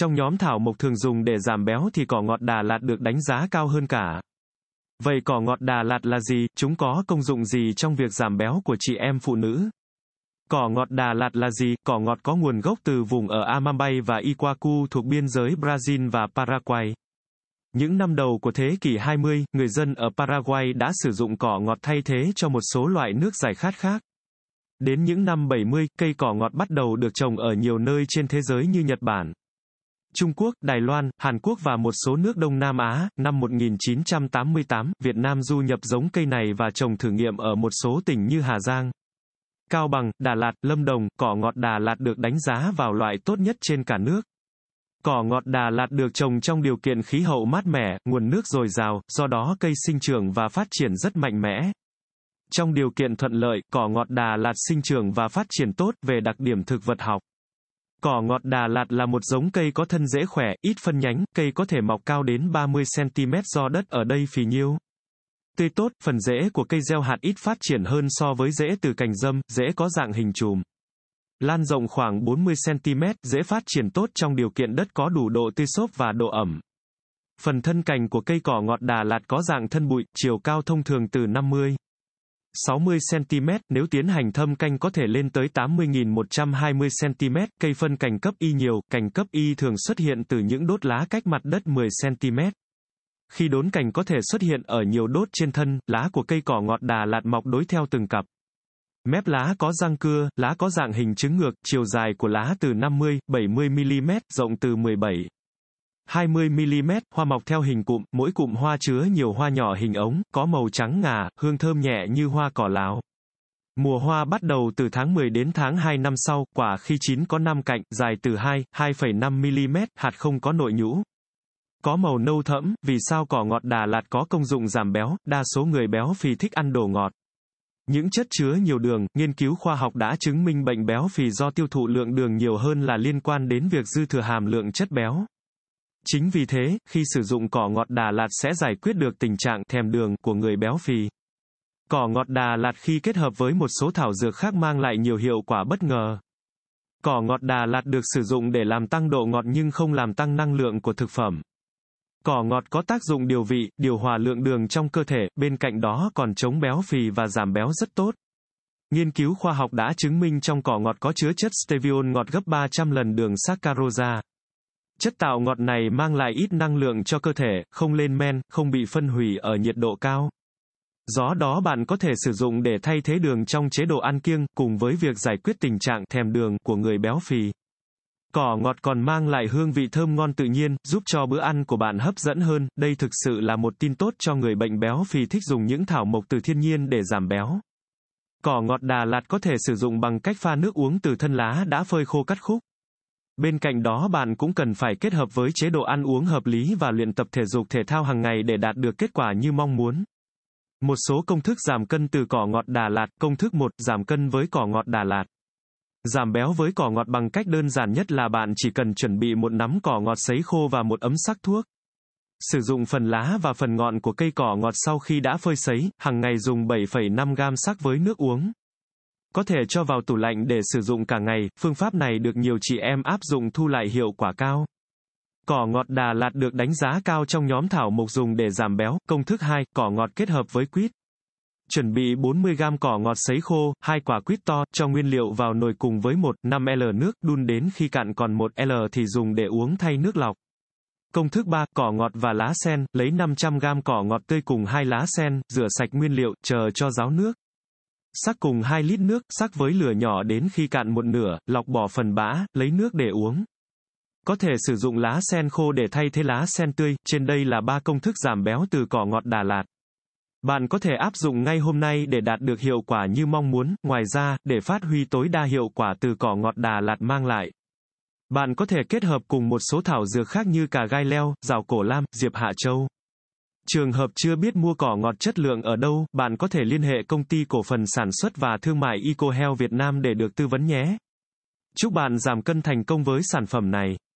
Trong nhóm thảo mộc thường dùng để giảm béo thì cỏ ngọt Đà Lạt được đánh giá cao hơn cả. Vậy cỏ ngọt Đà Lạt là gì? Chúng có công dụng gì trong việc giảm béo của chị em phụ nữ? Cỏ ngọt Đà Lạt là gì? Cỏ ngọt có nguồn gốc từ vùng ở Amambay và Iquacu thuộc biên giới Brazil và Paraguay. Những năm đầu của thế kỷ 20, người dân ở Paraguay đã sử dụng cỏ ngọt thay thế cho một số loại nước giải khát khác. Đến những năm 70, cây cỏ ngọt bắt đầu được trồng ở nhiều nơi trên thế giới như Nhật Bản, Trung Quốc, Đài Loan, Hàn Quốc và một số nước Đông Nam Á, năm 1988, Việt Nam du nhập giống cây này và trồng thử nghiệm ở một số tỉnh như Hà Giang, Cao Bằng, Đà Lạt, Lâm Đồng, cỏ ngọt Đà Lạt được đánh giá vào loại tốt nhất trên cả nước. Cỏ ngọt Đà Lạt được trồng trong điều kiện khí hậu mát mẻ, nguồn nước dồi dào, do đó cây sinh trưởng và phát triển rất mạnh mẽ. Trong điều kiện thuận lợi, cỏ ngọt Đà Lạt sinh trưởng và phát triển tốt về đặc điểm thực vật học. Cỏ ngọt Đà Lạt là một giống cây có thân dễ khỏe, ít phân nhánh, cây có thể mọc cao đến 30cm do đất ở đây phì nhiêu. Tươi tốt, phần rễ của cây gieo hạt ít phát triển hơn so với rễ từ cành dâm, rễ có dạng hình chùm. Lan rộng khoảng 40cm, dễ phát triển tốt trong điều kiện đất có đủ độ tươi xốp và độ ẩm. Phần thân cành của cây cỏ ngọt Đà Lạt có dạng thân bụi, chiều cao thông thường từ 50 60cm, nếu tiến hành thâm canh có thể lên tới 80.120cm, cây phân cành cấp y nhiều, cành cấp y thường xuất hiện từ những đốt lá cách mặt đất 10cm. Khi đốn cành có thể xuất hiện ở nhiều đốt trên thân, lá của cây cỏ ngọt đà lạt mọc đối theo từng cặp. Mép lá có răng cưa, lá có dạng hình trứng ngược, chiều dài của lá từ 50, 70 mm, rộng từ 17, 20mm, hoa mọc theo hình cụm, mỗi cụm hoa chứa nhiều hoa nhỏ hình ống, có màu trắng ngà, hương thơm nhẹ như hoa cỏ láo. Mùa hoa bắt đầu từ tháng 10 đến tháng 2 năm sau, quả khi chín có 5 cạnh, dài từ 2, 2,5mm, hạt không có nội nhũ. Có màu nâu thẫm, vì sao cỏ ngọt Đà Lạt có công dụng giảm béo, đa số người béo phì thích ăn đồ ngọt. Những chất chứa nhiều đường, nghiên cứu khoa học đã chứng minh bệnh béo phì do tiêu thụ lượng đường nhiều hơn là liên quan đến việc dư thừa hàm lượng chất béo. Chính vì thế, khi sử dụng cỏ ngọt Đà Lạt sẽ giải quyết được tình trạng thèm đường của người béo phì. Cỏ ngọt Đà Lạt khi kết hợp với một số thảo dược khác mang lại nhiều hiệu quả bất ngờ. Cỏ ngọt Đà Lạt được sử dụng để làm tăng độ ngọt nhưng không làm tăng năng lượng của thực phẩm. Cỏ ngọt có tác dụng điều vị, điều hòa lượng đường trong cơ thể, bên cạnh đó còn chống béo phì và giảm béo rất tốt. Nghiên cứu khoa học đã chứng minh trong cỏ ngọt có chứa chất steviol ngọt gấp 300 lần đường saccharose. Chất tạo ngọt này mang lại ít năng lượng cho cơ thể, không lên men, không bị phân hủy ở nhiệt độ cao. Do đó bạn có thể sử dụng để thay thế đường trong chế độ ăn kiêng, cùng với việc giải quyết tình trạng thèm đường của người béo phì. Cỏ ngọt còn mang lại hương vị thơm ngon tự nhiên, giúp cho bữa ăn của bạn hấp dẫn hơn, đây thực sự là một tin tốt cho người bệnh béo phì thích dùng những thảo mộc từ thiên nhiên để giảm béo. Cỏ ngọt Đà Lạt có thể sử dụng bằng cách pha nước uống từ thân lá đã phơi khô cắt khúc. Bên cạnh đó bạn cũng cần phải kết hợp với chế độ ăn uống hợp lý và luyện tập thể dục thể thao hàng ngày để đạt được kết quả như mong muốn. Một số công thức giảm cân từ cỏ ngọt Đà Lạt, công thức 1, giảm cân với cỏ ngọt Đà Lạt. Giảm béo với cỏ ngọt bằng cách đơn giản nhất là bạn chỉ cần chuẩn bị một nắm cỏ ngọt sấy khô và một ấm sắc thuốc. Sử dụng phần lá và phần ngọn của cây cỏ ngọt sau khi đã phơi sấy, hàng ngày dùng 7,5 gam sắc với nước uống. Có thể cho vào tủ lạnh để sử dụng cả ngày, phương pháp này được nhiều chị em áp dụng thu lại hiệu quả cao. Cỏ ngọt Đà Lạt được đánh giá cao trong nhóm thảo mộc dùng để giảm béo. Công thức 2, cỏ ngọt kết hợp với quýt. Chuẩn bị 40 g cỏ ngọt sấy khô, hai quả quýt to, cho nguyên liệu vào nồi cùng với 1, 5L nước, đun đến khi cạn còn 1L thì dùng để uống thay nước lọc. Công thức 3, cỏ ngọt và lá sen, lấy 500 g cỏ ngọt tươi cùng hai lá sen, rửa sạch nguyên liệu, chờ cho ráo nước sắc cùng 2 lít nước, sắc với lửa nhỏ đến khi cạn một nửa, lọc bỏ phần bã, lấy nước để uống. Có thể sử dụng lá sen khô để thay thế lá sen tươi, trên đây là ba công thức giảm béo từ cỏ ngọt Đà Lạt. Bạn có thể áp dụng ngay hôm nay để đạt được hiệu quả như mong muốn, ngoài ra, để phát huy tối đa hiệu quả từ cỏ ngọt Đà Lạt mang lại. Bạn có thể kết hợp cùng một số thảo dược khác như cà gai leo, rào cổ lam, diệp hạ châu. Trường hợp chưa biết mua cỏ ngọt chất lượng ở đâu, bạn có thể liên hệ công ty cổ phần sản xuất và thương mại EcoHealth Việt Nam để được tư vấn nhé. Chúc bạn giảm cân thành công với sản phẩm này.